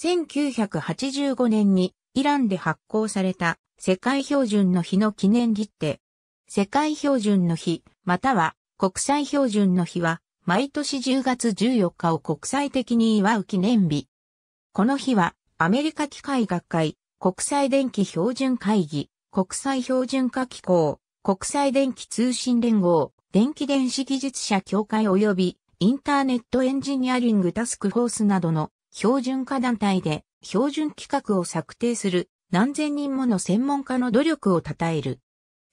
1985年にイランで発行された世界標準の日の記念切手。世界標準の日、または国際標準の日は、毎年10月14日を国際的に祝う記念日。この日は、アメリカ機械学会、国際電気標準会議、国際標準化機構、国際電気通信連合、電気電子技術者協会及びインターネットエンジニアリングタスクフォースなどの標準化団体で標準規格を策定する何千人もの専門家の努力を称える。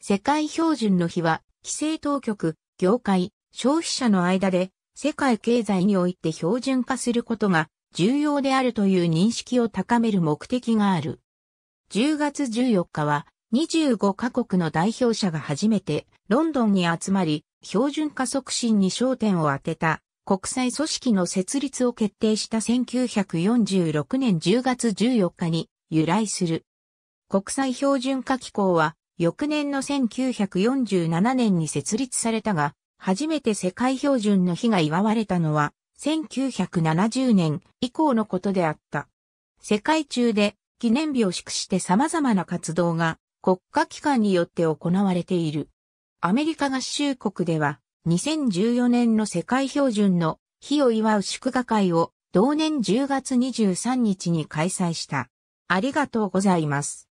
世界標準の日は、規制当局、業界、消費者の間で世界経済において標準化することが重要であるという認識を高める目的がある。10月14日は25カ国の代表者が初めてロンドンに集まり標準化促進に焦点を当てた国際組織の設立を決定した1946年10月14日に由来する。国際標準化機構は翌年の1947年に設立されたが、初めて世界標準の日が祝われたのは1970年以降のことであった。世界中で記念日を祝して様々な活動が国家機関によって行われている。アメリカ合衆国では2014年の世界標準の日を祝う祝賀会を同年10月23日に開催した。ありがとうございます。